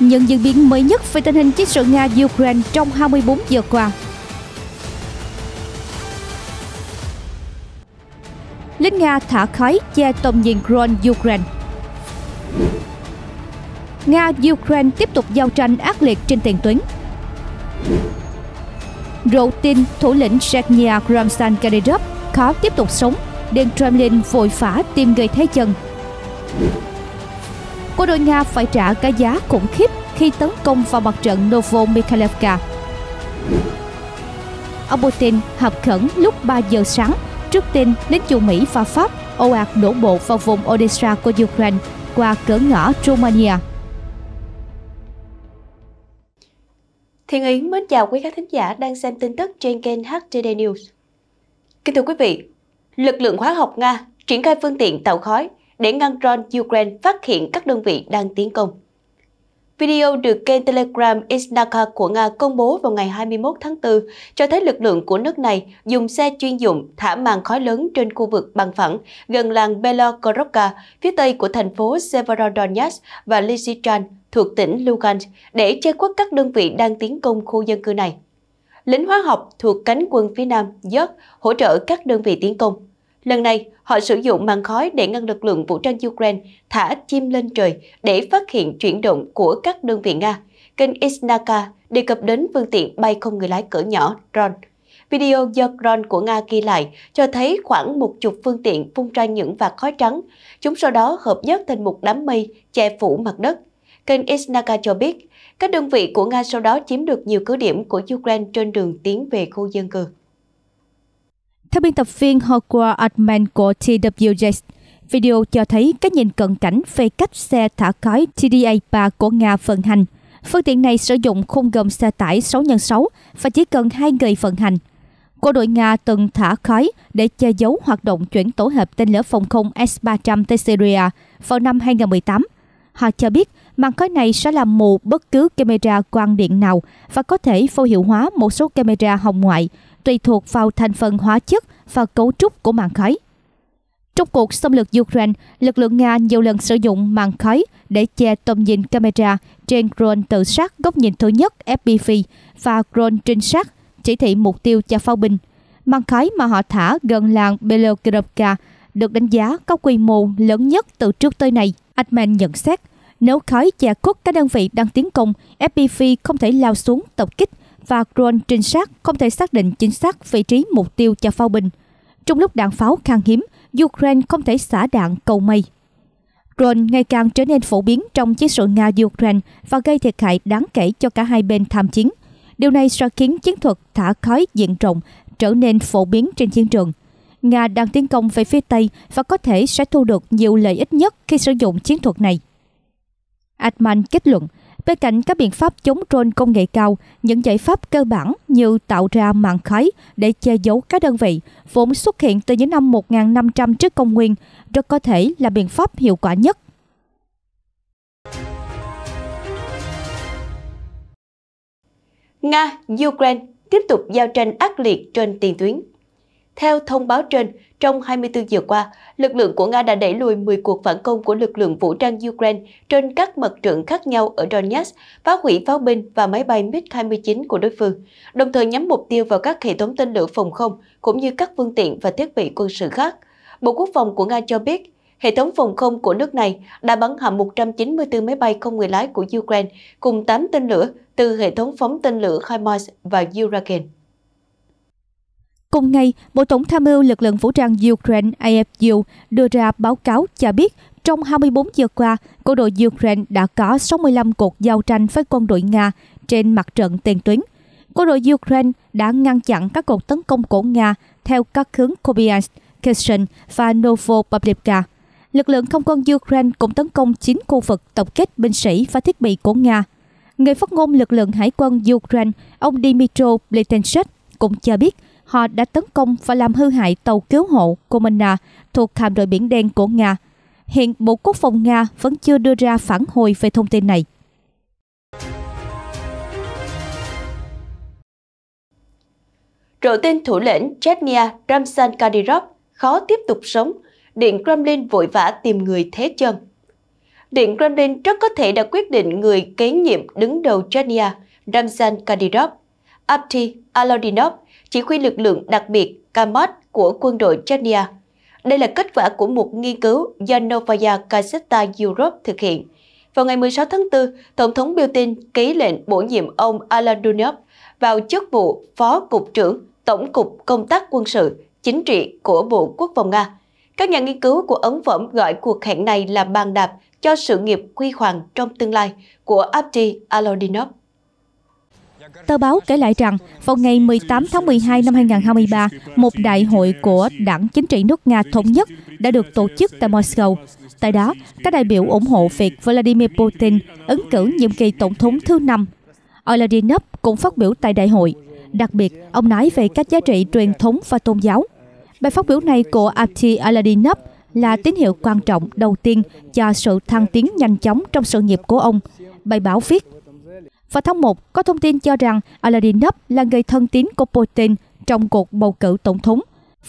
những diễn biến mới nhất về tình hình chiến sự Nga-Ukraine trong 24 giờ qua. Lính Nga thả khói che tầm nhìn drone Ukraine Nga-Ukraine tiếp tục giao tranh ác liệt trên tiền tuyến. Rộ tin thủ lĩnh Sergei Ramsan Kadyrov khó tiếp tục sống, Điện Kremlin vội phá tìm người thế chân. Quân đội Nga phải trả cái giá khủng khiếp khi tấn công vào mặt trận Novomikhailivka. Ông Putin họp khẩn lúc 3 giờ sáng trước tin đến chủ Mỹ và Pháp ồ ạt đổ bộ vào vùng Odessa của Ukraine qua cửa ngõ Romania. Thiên Yến mến chào quý khán thính giả đang xem tin tức trên kênh HTD News. Kính thưa quý vị, lực lượng hóa học Nga triển khai phương tiện tàu khói để ngăn Ron Ukraine phát hiện các đơn vị đang tiến công. Video được kênh Telegram Isnaka của Nga công bố vào ngày 21 tháng 4 cho thấy lực lượng của nước này dùng xe chuyên dụng thả màn khói lớn trên khu vực bằng phẳng gần làng Belogorokka, phía tây của thành phố Severodonetsk và Lysychan thuộc tỉnh Lugansk để che khuất các đơn vị đang tiến công khu dân cư này. Lính hóa học thuộc cánh quân phía Nam, Giớt, hỗ trợ các đơn vị tiến công. Lần này, họ sử dụng màn khói để ngăn lực lượng vũ trang Ukraine thả chim lên trời để phát hiện chuyển động của các đơn vị Nga. Kênh Isnaka đề cập đến phương tiện bay không người lái cỡ nhỏ drone. Video do drone của Nga ghi lại cho thấy khoảng một chục phương tiện phun ra những vạt khói trắng. Chúng sau đó hợp nhất thành một đám mây che phủ mặt đất. Kênh Isnaka cho biết, các đơn vị của Nga sau đó chiếm được nhiều cứ điểm của Ukraine trên đường tiến về khu dân cư. Theo biên tập viên Hokwa Altman của TWJ, video cho thấy cái nhìn cận cảnh về cách xe thả khói TDA-3 của Nga vận hành. Phương tiện này sử dụng khung gầm xe tải 6x6 và chỉ cần hai người vận hành. Quân đội Nga từng thả khói để che giấu hoạt động chuyển tổ hợp tên lửa phòng không S-300 tới Syria vào năm 2018. Họ cho biết màn khói này sẽ làm mù bất cứ camera quang điện nào và có thể vô hiệu hóa một số camera hồng ngoại tùy thuộc vào thành phần hóa chất và cấu trúc của màng khói. Trong cuộc xâm lược Ukraine, lực lượng Nga nhiều lần sử dụng màng khói để che tầm nhìn camera trên drone tự sát góc nhìn thứ nhất FPV và drone trinh sát chỉ thị mục tiêu cho pháo binh. Màng khói mà họ thả gần làng Belogrovka được đánh giá có quy mô lớn nhất từ trước tới nay. Atman nhận xét, nếu khói che khuất các đơn vị đang tiến công, FPV không thể lao xuống tập kích và drone trinh sát không thể xác định chính xác vị trí mục tiêu cho pháo binh. Trong lúc đạn pháo khan hiếm, Ukraine không thể xả đạn cầu mây. Drone ngày càng trở nên phổ biến trong chiến sự Nga-Ukraine và gây thiệt hại đáng kể cho cả hai bên tham chiến. Điều này sẽ khiến chiến thuật thả khói diện rộng trở nên phổ biến trên chiến trường. Nga đang tiến công về phía Tây và có thể sẽ thu được nhiều lợi ích nhất khi sử dụng chiến thuật này. Atman kết luận, Bên cạnh các biện pháp chống drone công nghệ cao, những giải pháp cơ bản như tạo ra mạng khói để che giấu các đơn vị vốn xuất hiện từ những năm 1500 trước công nguyên rất có thể là biện pháp hiệu quả nhất. Nga, Ukraine tiếp tục giao tranh ác liệt trên tiền tuyến. Theo thông báo trên, trong 24 giờ qua, lực lượng của Nga đã đẩy lùi 10 cuộc phản công của lực lượng vũ trang Ukraine trên các mặt trận khác nhau ở Donetsk, phá hủy pháo binh và máy bay MiG-29 của đối phương, đồng thời nhắm mục tiêu vào các hệ thống tên lửa phòng không cũng như các phương tiện và thiết bị quân sự khác. Bộ Quốc phòng của Nga cho biết, Hệ thống phòng không của nước này đã bắn hạ 194 máy bay không người lái của Ukraine cùng 8 tên lửa từ hệ thống phóng tên lửa HIMARS và Huracan. Cùng ngày, Bộ Tổng tham mưu lực lượng vũ trang Ukraine AFU đưa ra báo cáo cho biết trong 24 giờ qua, quân đội Ukraine đã có 65 cuộc giao tranh với quân đội Nga trên mặt trận tiền tuyến. Quân đội Ukraine đã ngăn chặn các cuộc tấn công của Nga theo các hướng Kobiansk, Kherson và Novopavlivka. Lực lượng không quân Ukraine cũng tấn công 9 khu vực tập kết binh sĩ và thiết bị của Nga. Người phát ngôn lực lượng hải quân Ukraine, ông Dmytro Blytenshek cũng cho biết họ đã tấn công và làm hư hại tàu cứu hộ Komena à, thuộc hạm đội Biển Đen của Nga. Hiện Bộ Quốc phòng Nga vẫn chưa đưa ra phản hồi về thông tin này. Rộ tin thủ lĩnh Chechnya Ramzan Kadyrov khó tiếp tục sống, Điện Kremlin vội vã tìm người thế chân. Điện Kremlin rất có thể đã quyết định người kế nhiệm đứng đầu Chechnya, Ramzan Kadyrov. Abdi Alodinov chỉ huy lực lượng đặc biệt Kamot của quân đội Chechnya. Đây là kết quả của một nghiên cứu do Novaya Gazeta Europe thực hiện. Vào ngày 16 tháng 4, Tổng thống Putin ký lệnh bổ nhiệm ông Aladunov vào chức vụ Phó Cục trưởng Tổng cục Công tác Quân sự, Chính trị của Bộ Quốc phòng Nga. Các nhà nghiên cứu của ấn phẩm gọi cuộc hẹn này là bàn đạp cho sự nghiệp quy hoàng trong tương lai của Abdi Alodinov. Tờ báo kể lại rằng, vào ngày 18 tháng 12 năm 2023, một đại hội của Đảng Chính trị nước Nga Thống nhất đã được tổ chức tại Moscow. Tại đó, các đại biểu ủng hộ việc Vladimir Putin ứng cử nhiệm kỳ tổng thống thứ năm. Oladinov cũng phát biểu tại đại hội. Đặc biệt, ông nói về các giá trị truyền thống và tôn giáo. Bài phát biểu này của Abdi Aladinov là tín hiệu quan trọng đầu tiên cho sự thăng tiến nhanh chóng trong sự nghiệp của ông. Bài báo viết, vào tháng 1, có thông tin cho rằng Aladinov là người thân tín của Putin trong cuộc bầu cử tổng thống.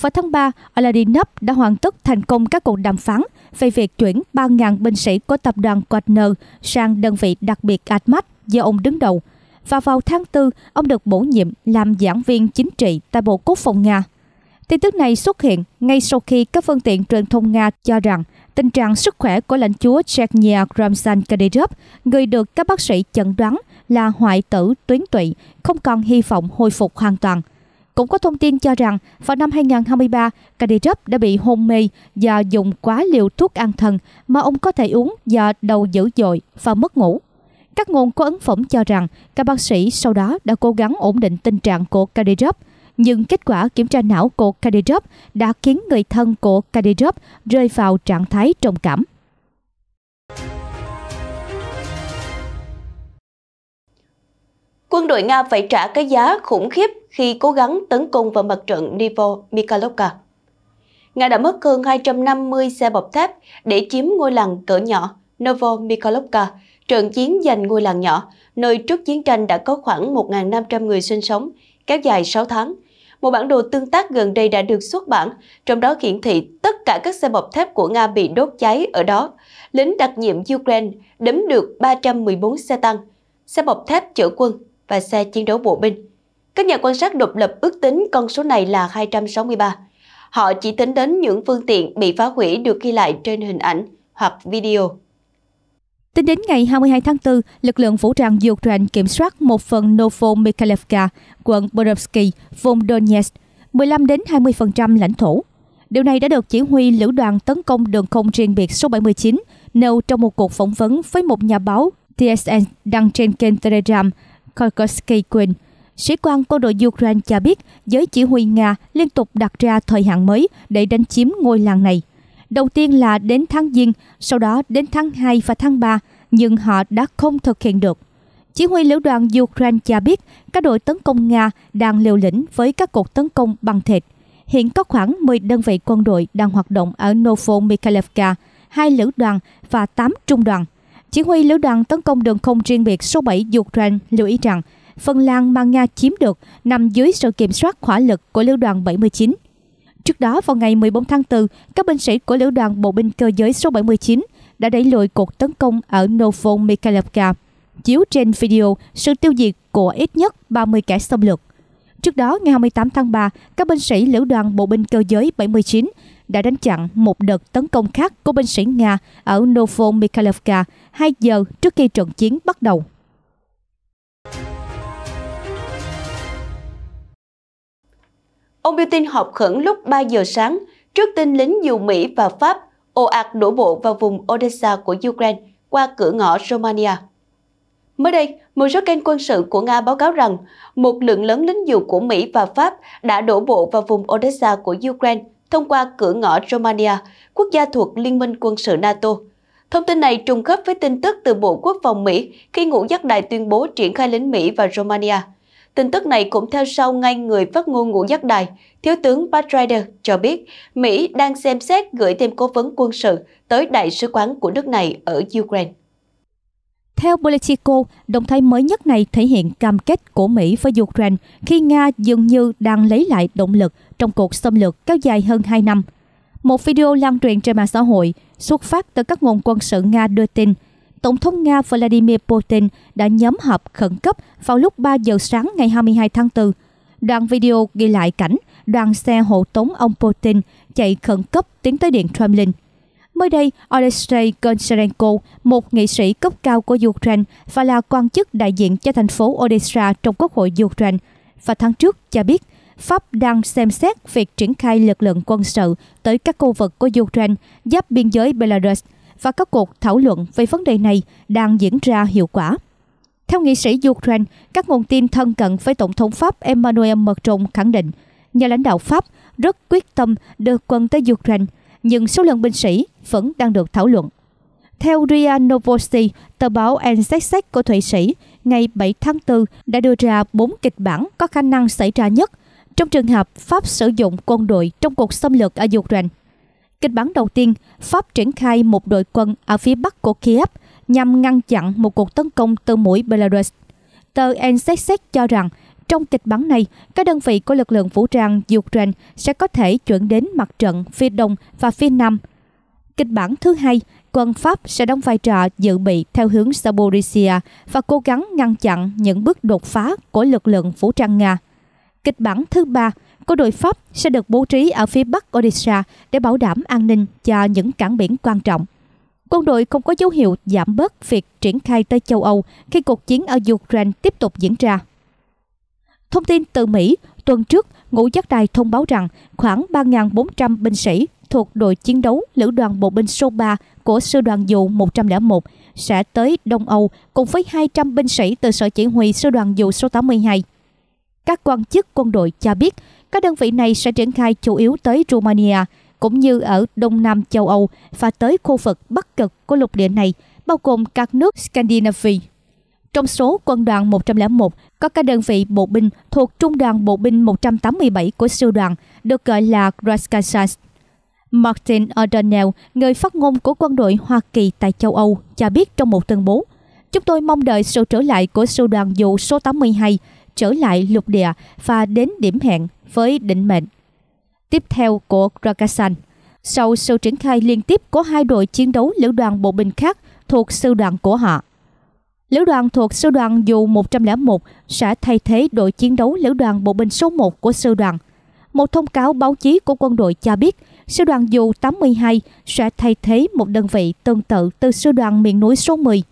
Vào tháng 3, Aladinov đã hoàn tất thành công các cuộc đàm phán về việc chuyển 3.000 binh sĩ của tập đoàn Wagner sang đơn vị đặc biệt Admat do ông đứng đầu. Và vào tháng 4, ông được bổ nhiệm làm giảng viên chính trị tại Bộ Quốc phòng Nga. Tin tức này xuất hiện ngay sau khi các phương tiện truyền thông Nga cho rằng tình trạng sức khỏe của lãnh chúa Chechnya Ramzan Kadyrov, người được các bác sĩ chẩn đoán là hoại tử tuyến tụy, không còn hy vọng hồi phục hoàn toàn. Cũng có thông tin cho rằng vào năm 2023, Kadyrov đã bị hôn mê do dùng quá liều thuốc an thần mà ông có thể uống do đầu dữ dội và mất ngủ. Các nguồn có ấn phẩm cho rằng các bác sĩ sau đó đã cố gắng ổn định tình trạng của Kadyrov, nhưng kết quả kiểm tra não của Kadyrov đã khiến người thân của Kadyrov rơi vào trạng thái trầm cảm. quân đội Nga phải trả cái giá khủng khiếp khi cố gắng tấn công vào mặt trận Nivo Mikhailovka. Nga đã mất hơn 250 xe bọc thép để chiếm ngôi làng cỡ nhỏ Novo Mikhailovka, trận chiến giành ngôi làng nhỏ, nơi trước chiến tranh đã có khoảng 1.500 người sinh sống, kéo dài 6 tháng. Một bản đồ tương tác gần đây đã được xuất bản, trong đó hiển thị tất cả các xe bọc thép của Nga bị đốt cháy ở đó. Lính đặc nhiệm Ukraine đếm được 314 xe tăng, xe bọc thép chở quân và xe chiến đấu bộ binh. Các nhà quan sát độc lập ước tính con số này là 263. Họ chỉ tính đến những phương tiện bị phá hủy được ghi lại trên hình ảnh hoặc video. Tính đến ngày 22 tháng 4, lực lượng vũ trang Ukraine kiểm soát một phần Novomikhailivka, quận Borovsky, vùng Donetsk, 15 đến 20% lãnh thổ. Điều này đã được chỉ huy lữ đoàn tấn công đường không riêng biệt số 79 nêu trong một cuộc phỏng vấn với một nhà báo TSN đăng trên kênh Telegram Korkorsky quên. Sĩ quan quân đội Ukraine cho biết giới chỉ huy Nga liên tục đặt ra thời hạn mới để đánh chiếm ngôi làng này. Đầu tiên là đến tháng Giêng, sau đó đến tháng 2 và tháng 3, nhưng họ đã không thực hiện được. Chỉ huy lữ đoàn Ukraine cho biết các đội tấn công Nga đang liều lĩnh với các cuộc tấn công bằng thịt. Hiện có khoảng 10 đơn vị quân đội đang hoạt động ở Novo Mikhailivka, hai lữ đoàn và 8 trung đoàn. Chỉ huy lữ đoàn tấn công đường không riêng biệt số 7 Ukraine lưu ý rằng Phần Lan mà Nga chiếm được nằm dưới sự kiểm soát hỏa lực của lữ đoàn 79. Trước đó vào ngày 14 tháng 4, các binh sĩ của lữ đoàn bộ binh cơ giới số 79 đã đẩy lùi cuộc tấn công ở Novo Mikhailivka, chiếu trên video sự tiêu diệt của ít nhất 30 kẻ xâm lược. Trước đó, ngày 28 tháng 3, các binh sĩ lữ đoàn bộ binh cơ giới 79 đã đánh chặn một đợt tấn công khác của binh sĩ Nga ở Novomikhailovka 2 giờ trước khi trận chiến bắt đầu. Ông Putin họp khẩn lúc 3 giờ sáng trước tin lính dù Mỹ và Pháp ồ ạt đổ bộ vào vùng Odessa của Ukraine qua cửa ngõ Romania. Mới đây, một số kênh quân sự của Nga báo cáo rằng một lượng lớn lính dù của Mỹ và Pháp đã đổ bộ vào vùng Odessa của Ukraine thông qua cửa ngõ Romania, quốc gia thuộc Liên minh quân sự NATO. Thông tin này trùng khớp với tin tức từ Bộ Quốc phòng Mỹ khi ngũ giác đài tuyên bố triển khai lính Mỹ vào Romania. Tin tức này cũng theo sau ngay người phát ngôn ngũ giác đài, Thiếu tướng Pat Ryder cho biết Mỹ đang xem xét gửi thêm cố vấn quân sự tới đại sứ quán của nước này ở Ukraine. Theo Politico, động thái mới nhất này thể hiện cam kết của Mỹ với Ukraine khi Nga dường như đang lấy lại động lực trong cuộc xâm lược kéo dài hơn 2 năm. Một video lan truyền trên mạng xã hội xuất phát từ các nguồn quân sự Nga đưa tin Tổng thống Nga Vladimir Putin đã nhóm họp khẩn cấp vào lúc 3 giờ sáng ngày 22 tháng 4. Đoạn video ghi lại cảnh đoàn xe hộ tống ông Putin chạy khẩn cấp tiến tới Điện Kremlin. Mới đây, Alexei Koncharenko, một nghị sĩ cấp cao của Ukraine và là quan chức đại diện cho thành phố Odessa trong Quốc hội Ukraine, và tháng trước cho biết Pháp đang xem xét việc triển khai lực lượng quân sự tới các khu vực của Ukraine giáp biên giới Belarus và các cuộc thảo luận về vấn đề này đang diễn ra hiệu quả. Theo nghị sĩ Ukraine, các nguồn tin thân cận với Tổng thống Pháp Emmanuel Macron khẳng định nhà lãnh đạo Pháp rất quyết tâm đưa quân tới Ukraine, nhưng số lượng binh sĩ vẫn đang được thảo luận. Theo RIA Novosti, tờ báo NZZ của Thụy Sĩ, ngày 7 tháng 4 đã đưa ra 4 kịch bản có khả năng xảy ra nhất – trong trường hợp Pháp sử dụng quân đội trong cuộc xâm lược ở Ukraine. Kịch bản đầu tiên, Pháp triển khai một đội quân ở phía bắc của Kiev nhằm ngăn chặn một cuộc tấn công từ mũi Belarus. Tờ NZZ cho rằng trong kịch bản này, các đơn vị của lực lượng vũ trang Ukraine sẽ có thể chuyển đến mặt trận phía đông và phía nam. Kịch bản thứ hai, quân Pháp sẽ đóng vai trò dự bị theo hướng Zaporizhia và cố gắng ngăn chặn những bước đột phá của lực lượng vũ trang Nga. Kịch bản thứ ba, của đội Pháp sẽ được bố trí ở phía bắc Odisha để bảo đảm an ninh cho những cảng biển quan trọng. Quân đội không có dấu hiệu giảm bớt việc triển khai tới châu Âu khi cuộc chiến ở Ukraine tiếp tục diễn ra. Thông tin từ Mỹ, tuần trước, Ngũ Giác Đài thông báo rằng khoảng 3.400 binh sĩ thuộc đội chiến đấu Lữ đoàn Bộ binh số 3 của Sư đoàn Dù 101 sẽ tới Đông Âu cùng với 200 binh sĩ từ Sở Chỉ huy Sư đoàn Dù số 82 các quan chức quân đội cho biết các đơn vị này sẽ triển khai chủ yếu tới Romania, cũng như ở Đông Nam châu Âu và tới khu vực Bắc Cực của lục địa này, bao gồm các nước Scandinavia. Trong số quân đoàn 101 có các đơn vị bộ binh thuộc Trung đoàn Bộ binh 187 của sư đoàn, được gọi là Raskasas. Martin O'Donnell, người phát ngôn của quân đội Hoa Kỳ tại châu Âu, cho biết trong một tuyên bố, Chúng tôi mong đợi sự trở lại của sư đoàn dù số 82 trở lại lục địa và đến điểm hẹn với định mệnh. Tiếp theo của Rakasan, sau sự triển khai liên tiếp của hai đội chiến đấu lữ đoàn bộ binh khác thuộc sư đoàn của họ. Lữ đoàn thuộc sư đoàn dù 101 sẽ thay thế đội chiến đấu lữ đoàn bộ binh số 1 của sư đoàn. Một thông cáo báo chí của quân đội cho biết sư đoàn dù 82 sẽ thay thế một đơn vị tương tự từ sư đoàn miền núi số 10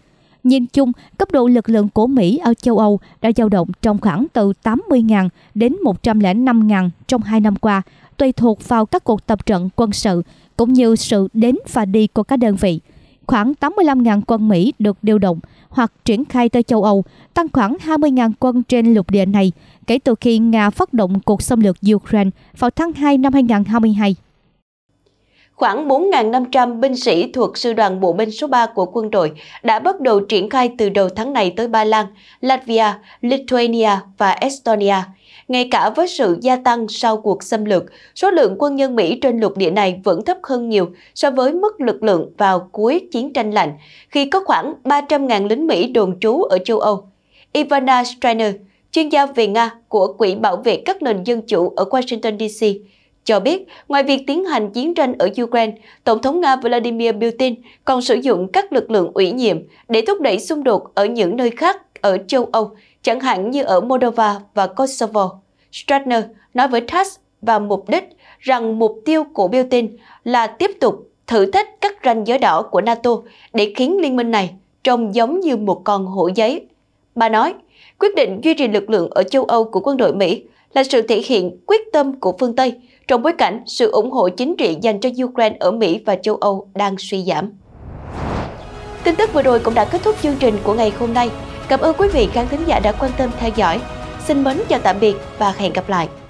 Nhìn chung, cấp độ lực lượng của Mỹ ở châu Âu đã dao động trong khoảng từ 80.000 đến 105.000 trong hai năm qua, tùy thuộc vào các cuộc tập trận quân sự cũng như sự đến và đi của các đơn vị. Khoảng 85.000 quân Mỹ được điều động hoặc triển khai tới châu Âu, tăng khoảng 20.000 quân trên lục địa này kể từ khi Nga phát động cuộc xâm lược Ukraine vào tháng 2 năm 2022 khoảng 4.500 binh sĩ thuộc Sư đoàn Bộ binh số 3 của quân đội đã bắt đầu triển khai từ đầu tháng này tới Ba Lan, Latvia, Lithuania và Estonia. Ngay cả với sự gia tăng sau cuộc xâm lược, số lượng quân nhân Mỹ trên lục địa này vẫn thấp hơn nhiều so với mức lực lượng vào cuối chiến tranh lạnh, khi có khoảng 300.000 lính Mỹ đồn trú ở châu Âu. Ivana Strainer, chuyên gia về Nga của Quỹ Bảo vệ các nền dân chủ ở Washington, DC cho biết ngoài việc tiến hành chiến tranh ở Ukraine, Tổng thống Nga Vladimir Putin còn sử dụng các lực lượng ủy nhiệm để thúc đẩy xung đột ở những nơi khác ở châu Âu, chẳng hạn như ở Moldova và Kosovo. Stratner nói với TASS và mục đích rằng mục tiêu của Putin là tiếp tục thử thách các ranh giới đỏ của NATO để khiến liên minh này trông giống như một con hổ giấy. Bà nói, quyết định duy trì lực lượng ở châu Âu của quân đội Mỹ là sự thể hiện quyết tâm của phương Tây – trong bối cảnh sự ủng hộ chính trị dành cho Ukraine ở Mỹ và châu Âu đang suy giảm. Tin tức vừa rồi cũng đã kết thúc chương trình của ngày hôm nay. Cảm ơn quý vị khán thính giả đã quan tâm theo dõi. Xin mến chào tạm biệt và hẹn gặp lại.